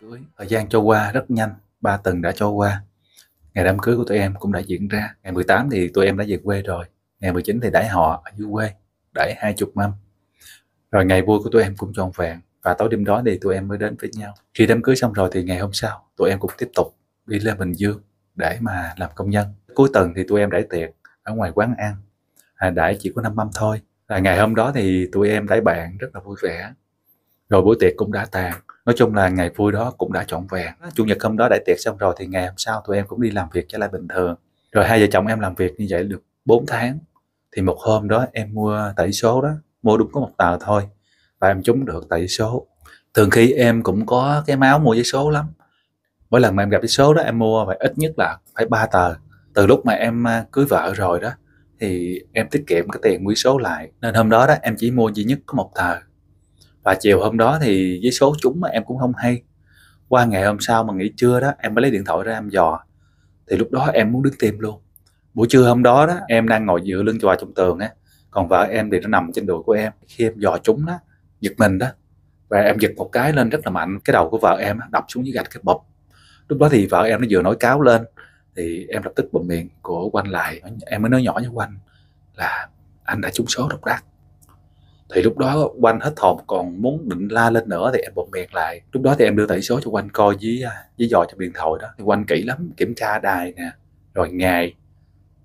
cưới thời gian trôi qua rất nhanh ba tuần đã trôi qua ngày đám cưới của tụi em cũng đã diễn ra ngày 18 thì tụi em đã về quê rồi ngày 19 thì đãi họ ở dưới quê đãi hai chục mâm rồi ngày vui của tụi em cũng trọn vẹn và tối đêm đó thì tụi em mới đến với nhau khi đám cưới xong rồi thì ngày hôm sau tụi em cũng tiếp tục đi lên bình dương để mà làm công nhân cuối tuần thì tụi em đãi tiệc ở ngoài quán ăn à, đãi chỉ có năm mâm thôi là ngày hôm đó thì tụi em đãi bạn rất là vui vẻ rồi buổi tiệc cũng đã tàn nói chung là ngày vui đó cũng đã trọn vẹn vâng. chủ nhật hôm đó đại tiệc xong rồi thì ngày hôm sau tụi em cũng đi làm việc trở lại bình thường rồi hai vợ chồng em làm việc như vậy được 4 tháng thì một hôm đó em mua tẩy số đó mua đúng có một tờ thôi và em trúng được tẩy số thường khi em cũng có cái máu mua giấy số lắm mỗi lần mà em gặp giấy số đó em mua phải ít nhất là phải ba tờ từ lúc mà em à, cưới vợ rồi đó thì em tiết kiệm cái tiền mua số lại nên hôm đó đó em chỉ mua duy nhất có một tờ và chiều hôm đó thì với số chúng mà em cũng không hay qua ngày hôm sau mà nghỉ trưa đó em mới lấy điện thoại ra em dò thì lúc đó em muốn đứng tim luôn buổi trưa hôm đó đó em đang ngồi dựa lưng vào trong tường á còn vợ em thì nó nằm trên đùi của em khi em dò chúng đó giật mình đó và em giật một cái lên rất là mạnh cái đầu của vợ em đập xuống dưới gạch cái bụp lúc đó thì vợ em nó vừa nói cáo lên thì em lập tức bụm miệng của quanh lại em mới nói nhỏ với quanh là anh đã trúng số độc đắc thì lúc đó quanh hết hồn còn muốn định la lên nữa thì em bật miệng lại lúc đó thì em đưa tẩy số cho quanh coi với à, với dò trong điện thoại đó thì quanh kỹ lắm kiểm tra đài nè rồi ngày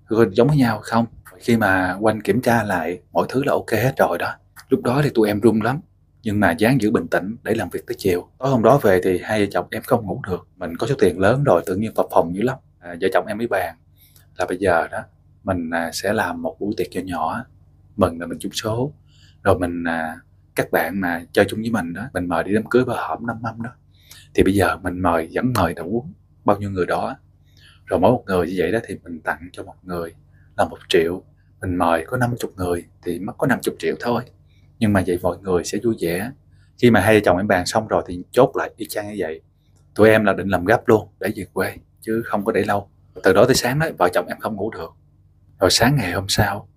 rồi giống với nhau không khi mà quanh kiểm tra lại mọi thứ là ok hết rồi đó lúc đó thì tụi em run lắm nhưng mà dáng giữ bình tĩnh để làm việc tới chiều tối hôm đó về thì hai vợ chồng em không ngủ được mình có số tiền lớn rồi tự nhiên phập phòng dữ lắm à, vợ chồng em mới bàn là bây giờ đó mình à, sẽ làm một buổi tiệc cho nhỏ mừng là mình trúng số rồi mình à, các bạn mà chơi chung với mình đó mình mời đi đám cưới bờ hổm năm mâm đó thì bây giờ mình mời vẫn mời đủ bao nhiêu người đó rồi mỗi một người như vậy đó thì mình tặng cho một người là một triệu mình mời có 50 người thì mất có 50 triệu thôi nhưng mà vậy mọi người sẽ vui vẻ khi mà hai vợ chồng em bàn xong rồi thì chốt lại y chang như vậy tụi em là định làm gấp luôn để về quê chứ không có để lâu từ đó tới sáng đó vợ chồng em không ngủ được rồi sáng ngày hôm sau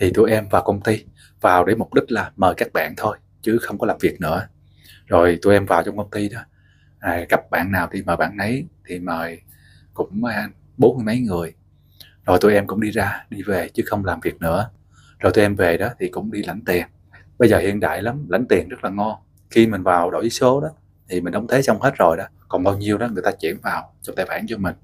thì tụi em vào công ty vào để mục đích là mời các bạn thôi chứ không có làm việc nữa rồi tụi em vào trong công ty đó à, gặp bạn nào thì mời bạn ấy thì mời cũng à, bốn mấy người rồi tụi em cũng đi ra đi về chứ không làm việc nữa rồi tụi em về đó thì cũng đi lãnh tiền bây giờ hiện đại lắm lãnh tiền rất là ngon khi mình vào đổi số đó thì mình đóng thế xong hết rồi đó còn bao nhiêu đó người ta chuyển vào trong tài khoản cho mình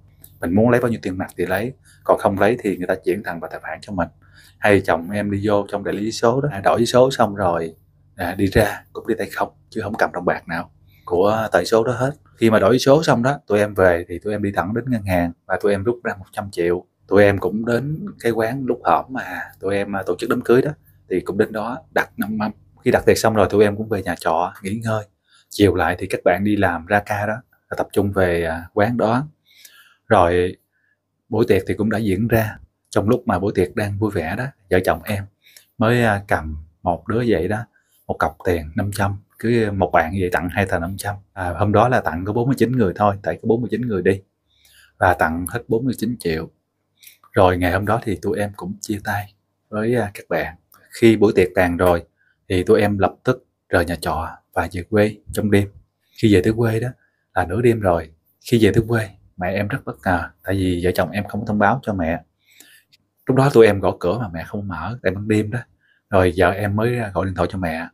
mình muốn lấy bao nhiêu tiền mặt thì lấy còn không lấy thì người ta chuyển thẳng vào tài khoản cho mình hay chồng em đi vô trong đại lý số đó à, đổi số xong rồi à, đi ra cũng đi tay không chứ không cầm đồng bạc nào của tài số đó hết khi mà đổi số xong đó tụi em về thì tụi em đi thẳng đến ngân hàng và tụi em rút ra 100 triệu tụi em cũng đến cái quán lúc hổm mà tụi em à, tổ chức đám cưới đó thì cũng đến đó đặt năm mâm khi đặt tiệc xong rồi tụi em cũng về nhà trọ nghỉ ngơi chiều lại thì các bạn đi làm ra ca đó là tập trung về à, quán đó rồi buổi tiệc thì cũng đã diễn ra trong lúc mà buổi tiệc đang vui vẻ đó vợ chồng em mới à, cầm một đứa vậy đó một cọc tiền 500 cứ một bạn vậy tặng hai tờ 500 à, hôm đó là tặng có 49 người thôi tại có 49 người đi và tặng hết 49 triệu rồi ngày hôm đó thì tụi em cũng chia tay với à, các bạn khi buổi tiệc tàn rồi thì tụi em lập tức rời nhà trọ và về quê trong đêm khi về tới quê đó là nửa đêm rồi khi về tới quê mẹ em rất bất ngờ tại vì vợ chồng em không thông báo cho mẹ lúc đó tụi em gõ cửa mà mẹ không mở tại ban đêm đó rồi giờ em mới gọi điện thoại cho mẹ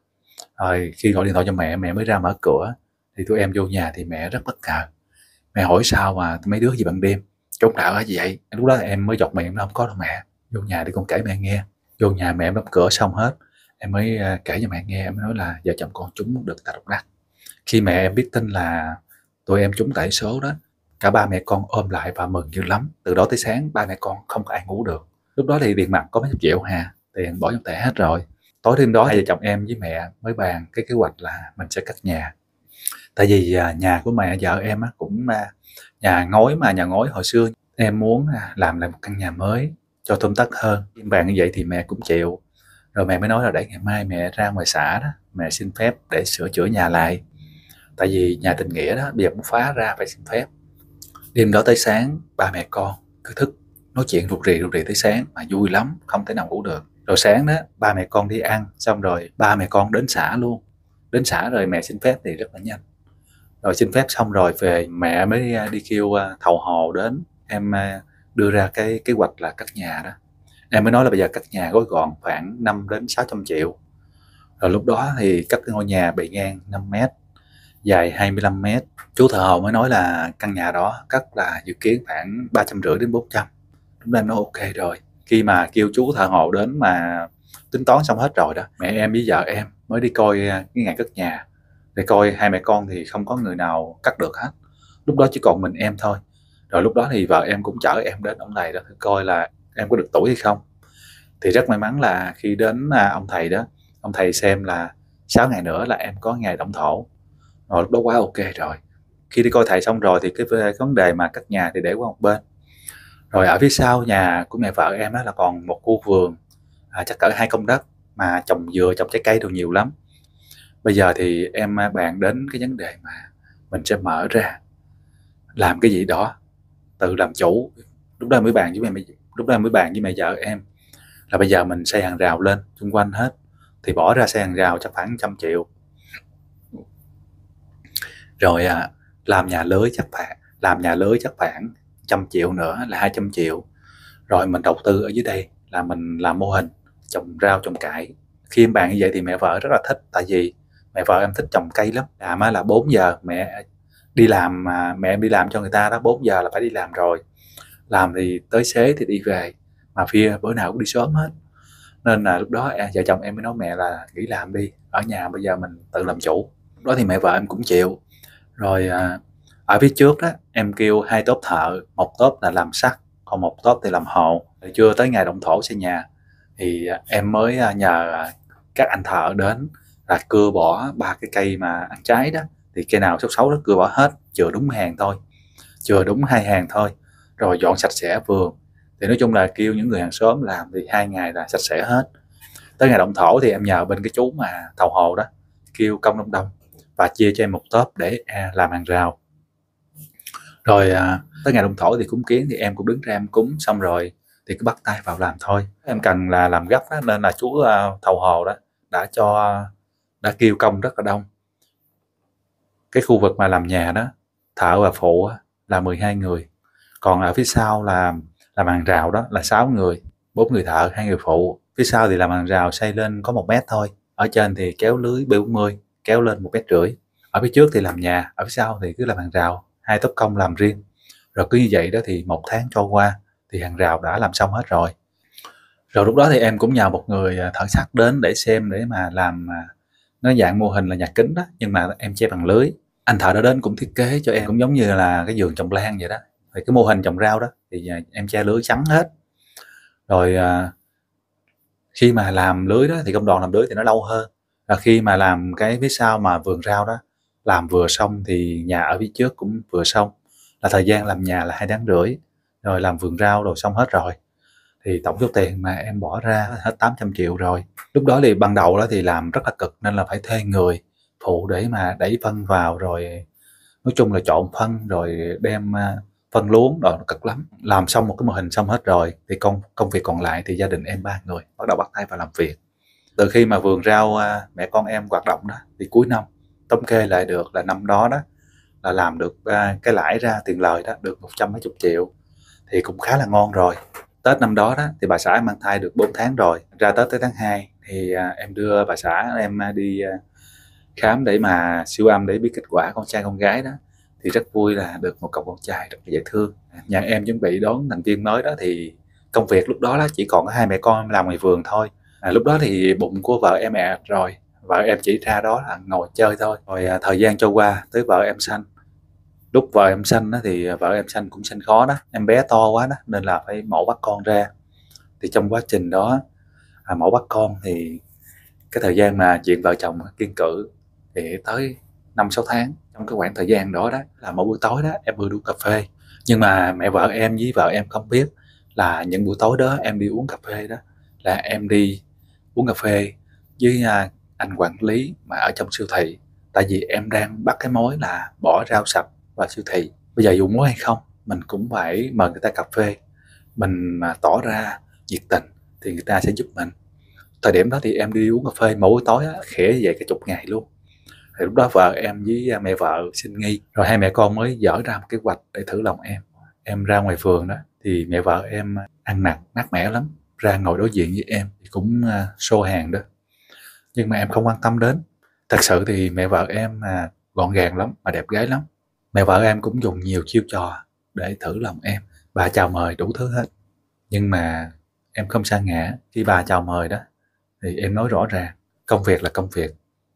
rồi khi gọi điện thoại cho mẹ mẹ mới ra mở cửa thì tụi em vô nhà thì mẹ rất bất ngờ mẹ hỏi sao mà mấy đứa gì ban đêm trốn đạo hả gì vậy lúc đó em mới giọt mẹ em không có đâu mẹ vô nhà thì con kể mẹ nghe vô nhà mẹ em đóng cửa xong hết em mới ờ, kể cho mẹ nghe em nói là vợ chồng con chúng được tà độc đắc khi mẹ em biết tin là tụi em trúng tẩy số đó cả ba mẹ con ôm lại và mừng dữ lắm từ đó tới sáng ba mẹ con không có ai ngủ được lúc đó thì tiền mặt có mấy chục triệu hà tiền bỏ trong thẻ hết rồi tối đêm đó hai vợ chồng em với mẹ mới bàn cái kế hoạch là mình sẽ cắt nhà tại vì à, nhà của mẹ vợ em cũng à, nhà ngói mà nhà ngói hồi xưa em muốn à, làm lại một căn nhà mới cho tôm tắt hơn em bàn như vậy thì mẹ cũng chịu rồi mẹ mới nói là để ngày mai mẹ ra ngoài xã đó mẹ xin phép để sửa chữa nhà lại tại vì nhà tình nghĩa đó bây giờ muốn phá ra phải xin phép đêm đó tới sáng ba mẹ con cứ thức nói chuyện rụt rì rụt rì tới sáng mà vui lắm không thể nào ngủ được rồi sáng đó ba mẹ con đi ăn xong rồi ba mẹ con đến xã luôn đến xã rồi mẹ xin phép thì rất là nhanh rồi xin phép xong rồi về mẹ mới à, đi, kêu à, thầu hồ đến em à, đưa ra cái kế hoạch là cắt nhà đó em mới nói là bây giờ cắt nhà gói gọn khoảng 5 đến 600 triệu rồi lúc đó thì cắt cái ngôi nhà bề ngang 5 mét dài 25 mét chú thợ hồ mới nói là căn nhà đó cắt là dự kiến khoảng ba trăm rưỡi đến 400 nên ta nói ok rồi khi mà kêu chú thợ hồ đến mà tính toán xong hết rồi đó mẹ em với vợ em mới đi coi cái ngày cất nhà để coi hai mẹ con thì không có người nào cắt được hết lúc đó chỉ còn mình em thôi rồi lúc đó thì vợ em cũng chở em đến ông thầy đó coi là em có được tuổi hay không thì rất may mắn là khi đến à, ông thầy đó ông thầy xem là 6 ngày nữa là em có ngày động thổ rồi lúc đó quá ok rồi khi đi coi thầy xong rồi thì cái à, vấn đề mà cắt nhà thì để qua một bên rồi ở phía sau nhà của mẹ vợ em đó là còn một khu vườn à, chắc cỡ hai công đất mà trồng dừa trồng trái cây đồ nhiều lắm bây giờ thì em à, bạn đến cái vấn đề mà mình sẽ mở ra làm cái gì đó tự làm chủ lúc đó mới bạn với mẹ lúc đó mới bàn với mẹ vợ em là bây giờ mình xây hàng rào lên xung quanh hết thì bỏ ra xây hàng rào chắc khoảng trăm triệu rồi à, làm nhà lưới chắc phải làm nhà lưới chắc khoảng trăm triệu nữa là 200 triệu rồi mình đầu tư ở dưới đây là mình làm mô hình trồng rau trồng cải khi em bạn như vậy thì mẹ vợ rất là thích tại vì mẹ vợ em thích trồng cây lắm làm á là 4 giờ mẹ đi làm mà mẹ em đi làm cho người ta đó 4 giờ là phải đi làm rồi làm thì tới xế thì đi về mà phía bữa nào cũng đi sớm hết nên là lúc đó e, vợ chồng em mới nói mẹ là nghỉ làm đi ở nhà bây giờ mình tự làm chủ lúc đó thì mẹ vợ em cũng chịu rồi à, ở phía trước đó em kêu hai tốp thợ một tốp là làm sắt còn một tốp thì làm hộ chưa tới ngày động thổ xây nhà thì à, em mới à, nhờ các anh thợ đến là cưa bỏ ba cái cây mà ăn trái đó thì cây nào xấu xấu đó cưa bỏ hết chừa đúng hàng thôi chừa đúng hai hàng thôi rồi dọn sạch sẽ vườn thì nói chung là kêu những người hàng xóm làm thì hai ngày là sạch sẽ hết tới ngày động thổ thì em nhờ bên cái chú mà thầu hồ đó kêu công đông đông và chia cho em một tốp để à, làm hàng rào rồi à, tới ngày đông thổ thì cúng kiến thì em cũng đứng ra em cúng xong rồi thì cứ bắt tay vào làm thôi em cần là làm gấp đó, nên là chú à, thầu hồ đó đã cho à, đã kêu công rất là đông cái khu vực mà làm nhà đó thợ và phụ đó, là 12 người còn ở phía sau là làm hàng rào đó là 6 người bốn người thợ hai người phụ phía sau thì làm hàng rào xây lên có một mét thôi ở trên thì kéo lưới b 40 kéo lên một mét rưỡi ở phía trước thì làm nhà ở phía sau thì cứ làm hàng rào hai tốp công làm riêng rồi cứ như vậy đó thì một tháng trôi qua thì hàng rào đã làm xong hết rồi rồi lúc đó thì em cũng nhờ một người à, thợ sắt đến để xem để mà làm à, nó dạng mô hình là nhà kính đó nhưng mà em che bằng lưới anh thợ đó đến cũng thiết kế cho em cũng giống như là cái giường trồng lan vậy đó thì cái mô hình trồng rau đó thì à, em che lưới trắng hết rồi khi mà làm lưới đó thì công đoạn làm lưới thì nó lâu hơn là khi mà làm cái phía sau mà vườn rau đó làm vừa xong thì nhà ở phía trước cũng vừa xong là thời gian làm nhà là hai tháng rưỡi rồi làm vườn rau rồi xong hết rồi thì tổng số tiền mà em bỏ ra hết 800 triệu rồi lúc đó thì ban đầu đó thì làm rất là cực nên là phải thuê người phụ để mà đẩy phân vào rồi nói chung là trộn phân rồi đem à, phân luống rồi cực lắm làm xong một cái mô hình xong hết rồi thì công công việc còn lại thì gia đình em ba người bắt đầu bắt tay vào làm việc từ khi mà vườn rau à, mẹ con em hoạt động đó thì cuối năm thống kê lại được là năm đó đó là làm được à, cái lãi ra tiền lời đó được một trăm mấy chục triệu thì cũng khá là ngon rồi Tết năm đó đó thì bà xã em mang thai được 4 tháng rồi ra Tết tới tháng 2 thì à, em đưa bà xã em à, đi khám để mà siêu âm để biết kết quả con trai con gái đó thì rất vui là được một cậu con trai rất là dễ thương nhà em chuẩn bị đón thành viên mới đó thì công việc lúc đó là chỉ còn có hai mẹ con làm ngoài vườn thôi à, lúc đó thì bụng của vợ em mẹ rồi vợ em chỉ ra đó là ngồi chơi thôi rồi à, thời gian trôi qua tới vợ em sanh lúc vợ em sanh thì à, vợ em sanh cũng sanh khó đó em bé to quá đó nên là phải mổ bắt con ra thì trong quá trình đó à, mổ bắt con thì cái thời gian mà chuyện vợ chồng kiên cử thì tới năm sáu tháng trong cái khoảng thời gian đó đó là mỗi buổi tối đó em vừa đu cà phê nhưng mà mẹ vợ em với vợ em không biết là những buổi tối đó em đi uống cà phê đó là em đi uống cà phê với à, anh quản lý mà ở trong siêu thị tại vì em đang bắt cái mối là bỏ rau sạch vào siêu thị bây giờ dùng muốn hay không mình cũng phải mời người ta cà phê mình mà tỏ ra nhiệt tình thì người ta sẽ giúp mình thời điểm đó thì em đi uống cà phê mỗi buổi tối khẽ về cả chục ngày luôn thì lúc đó vợ em với à, mẹ vợ xin nghi rồi hai mẹ con mới dở ra một kế hoạch để thử lòng em em ra ngoài vườn đó thì mẹ vợ em ăn nặng nát mẻ lắm ra ngồi đối diện với em thì cũng à, xô hàng đó nhưng mà em không quan tâm đến thật sự thì mẹ vợ em là gọn gàng lắm mà đẹp gái lắm mẹ vợ em cũng dùng nhiều chiêu trò để thử lòng em bà chào mời đủ thứ hết nhưng mà em không sa ngã khi bà chào mời đó thì em nói rõ ràng công việc là công việc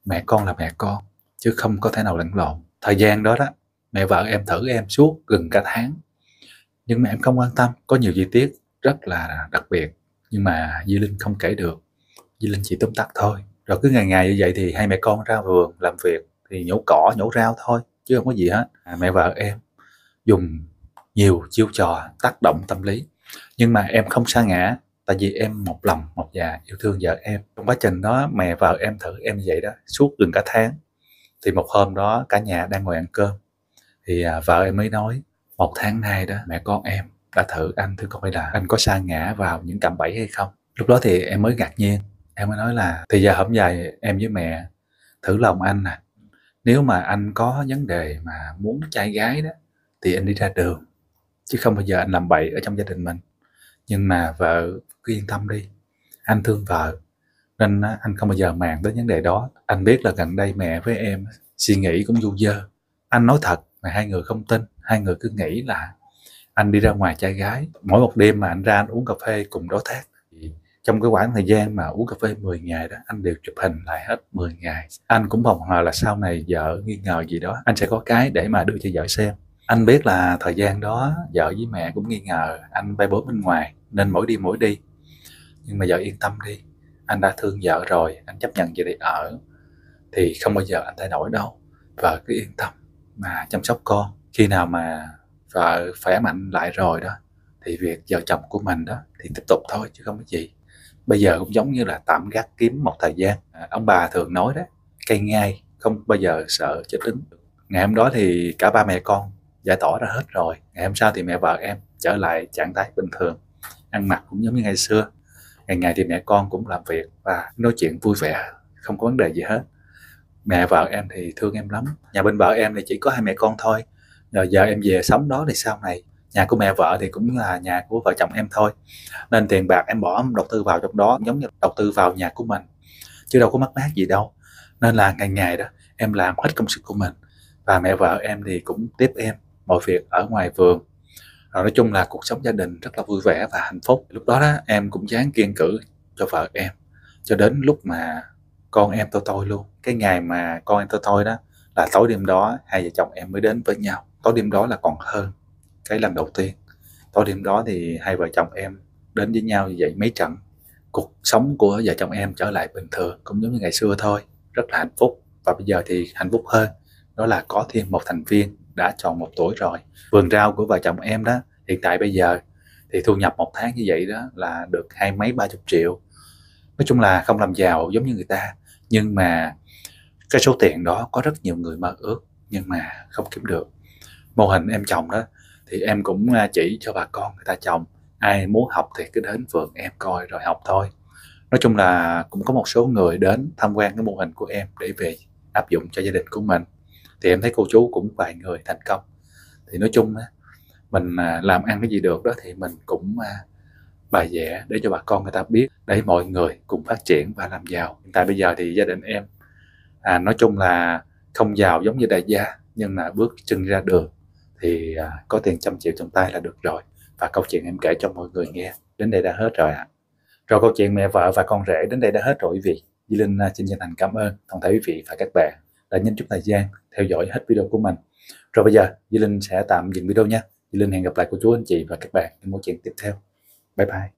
mẹ con là mẹ con chứ không có thể nào lẫn lộn thời gian đó đó mẹ vợ em thử em suốt gần cả tháng nhưng mà em không quan tâm có nhiều chi tiết rất là đặc biệt nhưng mà di linh không kể được di linh chỉ tóm tắt thôi rồi cứ ngày ngày như vậy thì hai mẹ con ra vườn làm việc thì nhổ cỏ nhổ rau thôi chứ không có gì hết à, mẹ vợ em dùng nhiều chiêu trò tác động tâm lý nhưng mà em không xa ngã tại vì em một lòng một dạ yêu thương vợ em trong quá trình đó mẹ vợ em thử em vậy đó suốt gần cả tháng thì một hôm đó cả nhà đang ngồi ăn cơm thì à, vợ em mới nói một tháng nay đó mẹ con em đã thử anh thử coi là anh có xa ngã vào những cạm bẫy hay không lúc đó thì em mới ngạc nhiên em mới nói là thì giờ hôm dài em với mẹ thử lòng anh à nếu mà anh có vấn đề mà muốn trai gái đó thì anh đi ra đường chứ không bao giờ anh làm bậy ở trong gia đình mình nhưng mà vợ cứ yên tâm đi anh thương vợ nên anh không bao giờ màng tới vấn đề đó anh biết là gần đây mẹ với em suy nghĩ cũng du dơ anh nói thật mà hai người không tin hai người cứ nghĩ là anh đi ra ngoài trai gái mỗi một đêm mà anh ra anh uống cà phê cùng đối tác trong cái khoảng thời gian mà uống cà phê 10 ngày đó anh đều chụp hình lại hết 10 ngày anh cũng mong hòa là sau này vợ nghi ngờ gì đó anh sẽ có cái để mà đưa cho vợ xem anh biết là thời gian đó vợ với mẹ cũng nghi ngờ anh bay bố bên ngoài nên mỗi đi mỗi đi nhưng mà vợ yên tâm đi anh đã thương vợ rồi anh chấp nhận về để ở thì không bao giờ anh thay đổi đâu vợ cứ yên tâm mà chăm sóc con khi nào mà vợ khỏe mạnh lại rồi đó thì việc vợ chồng của mình đó thì tiếp tục thôi chứ không có gì bây giờ cũng giống như là tạm gác kiếm một thời gian à, ông bà thường nói đó cây ngay không bao giờ sợ chết đứng ngày hôm đó thì cả ba mẹ con giải tỏa ra hết rồi ngày hôm sau thì mẹ vợ em trở lại trạng thái bình thường ăn mặc cũng giống như ngày xưa ngày ngày thì mẹ con cũng làm việc và nói chuyện vui vẻ không có vấn đề gì hết mẹ vợ em thì thương em lắm nhà bên vợ em thì chỉ có hai mẹ con thôi rồi giờ em về sống đó thì sau này nhà của mẹ vợ thì cũng là nhà của vợ chồng em thôi nên tiền bạc em bỏ đầu tư vào trong đó giống như đầu tư vào nhà của mình chứ đâu có mất mát gì đâu nên là ngày ngày đó em làm hết công sức của mình và mẹ vợ em thì cũng tiếp em mọi việc ở ngoài vườn rồi nói chung là cuộc sống gia đình rất là vui vẻ và hạnh phúc lúc đó, đó em cũng dán kiên cử cho vợ em cho đến lúc mà con em tôi tôi luôn cái ngày mà con em tôi tôi đó là tối đêm đó hai vợ chồng em mới đến với nhau tối đêm đó là còn hơn cái lần đầu tiên tối đêm đó thì hai vợ chồng em đến với nhau như vậy mấy trận cuộc sống của vợ chồng em trở lại bình thường cũng giống như ngày xưa thôi rất là hạnh phúc và bây giờ thì hạnh phúc hơn đó là có thêm một thành viên đã tròn một tuổi rồi vườn rau của vợ chồng em đó hiện tại bây giờ thì thu nhập một tháng như vậy đó là được hai mấy ba chục triệu nói chung là không làm giàu giống như người ta nhưng mà cái số tiền đó có rất nhiều người mơ ước nhưng mà không kiếm được mô hình em chồng đó thì em cũng à, chỉ cho bà con người ta trồng ai muốn học thì cứ đến vườn em coi rồi học thôi nói chung là cũng có một số người đến tham quan cái mô hình của em để về áp dụng cho gia đình của mình thì em thấy cô chú cũng vài người thành công thì nói chung mình à, làm ăn cái gì được đó thì mình cũng à, bài vẽ để cho bà con người ta biết để mọi người cùng phát triển và làm giàu hiện tại bây giờ thì gia đình em à, nói chung là không giàu giống như đại gia nhưng là bước chân ra đường thì à, có tiền trăm triệu trong tay là được rồi và câu chuyện em kể cho mọi người nghe đến đây đã hết rồi ạ à. rồi câu chuyện mẹ vợ và con rể đến đây đã hết rồi quý vị Di Linh à, xin chân thành cảm ơn toàn thể quý vị và các bạn đã nhấn chút thời gian theo dõi hết video của mình rồi bây giờ Di Linh sẽ tạm dừng video nha Di Linh hẹn gặp lại cô chú anh chị và các bạn trong câu chuyện tiếp theo bye bye